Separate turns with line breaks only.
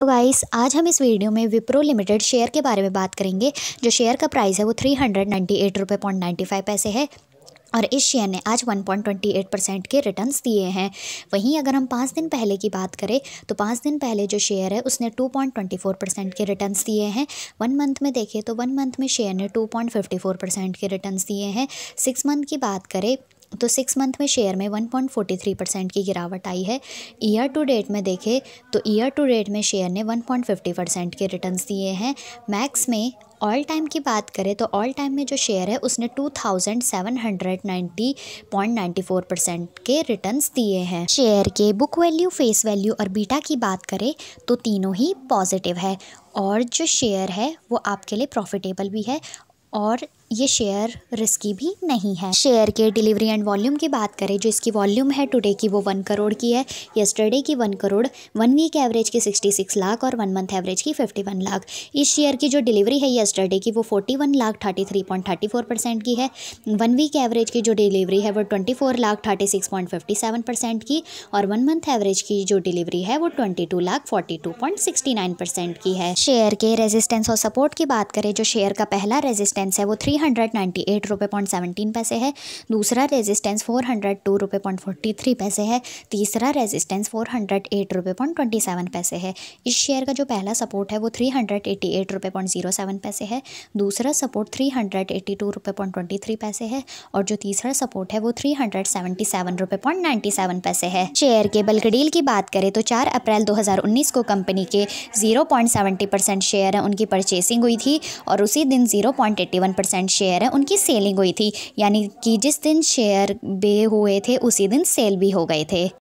तो गाइस आज हम इस वीडियो में विप्रो लिमिटेड शेयर के बारे में बात करेंगे जो शेयर का प्राइस है वो थ्री हंड्रेड नाइन्टी एट रुपये पॉइंट नाइन्टी फाइव पैसे है और इस शेयर ने आज 1.28 परसेंट के रिटर्न्स दिए हैं वहीं अगर हम पाँच दिन पहले की बात करें तो पाँच दिन पहले जो शेयर है उसने 2.24 परसेंट के रिटर्न्स दिए हैं वन मंथ में देखें तो वन मंथ में शेयर ने 2.54 परसेंट के रिटर्न्स दिए हैं सिक्स मंथ की बात करें तो सिक्स मंथ में शेयर में 1.43 परसेंट की गिरावट आई है ईयर टू डेट में देखें तो ईयर टू डेट में शेयर ने 1.50 परसेंट के रिटर्न्स दिए हैं मैक्स में ऑल टाइम की बात करें तो ऑल टाइम में जो शेयर है उसने 2790.94 परसेंट के रिटर्न्स दिए हैं शेयर के बुक वैल्यू फेस वैल्यू और बीटा की बात करें तो तीनों ही पॉजिटिव है और जो शेयर है वो आपके लिए प्रॉफिटेबल भी है और ये शेयर रिस्की भी नहीं है शेयर के डिलीवरी एंड वॉल्यूम की बात करें जो इसकी वॉल्यूम है टुडे की वो वन करोड़ की है यस्टरडे की one crore one week average की सिक्सटी सिक्स लाख और वन मंथ एवरेज की फिफ्टी वन लाख इस शेयर की जो डिलीवरी है यस्टरडे की वो forty one lakh thirty three point thirty four percent की है वन वीक एवरेज की जो डिलीवरी है वो twenty four lakh thirty six point fifty seven percent की और वन मंथ एवरेज की जो डिलीवरी है वो twenty two lakh forty two point sixty nine percent की है शेयर के रेजिस्टेंस और सपोर्ट की बात करें जो शेयर का पहला रेजिस्टेंस है वो three three hundred eight point seventeen पैसे है दूसरा resistance four hundred two three पैसे है तीसरा resistance four hundred eight twenty seven पैसे है इस शेयर का जो पहला सपोर्ट है वो three hundred eighty eight seven पैसे है दूसरा support three hundred eighty two twenty three पैसे है और जो तीसरा सपोर्ट है वो three hundred seventy seven point ninety seven पैसे है शेयर के बल्क डील की बात करें तो चार अप्रैल दो हज़ार उन्नीस को कंपनी के zero point seventy percent share उनकी परचेसिंग हुई थी और उसी दिन zero point eighty one percent percent share है उनकी सेलिंग हुई थी यानी कि जिस दिन शेयर बे हुए थे उसी दिन सेल भी हो गए थे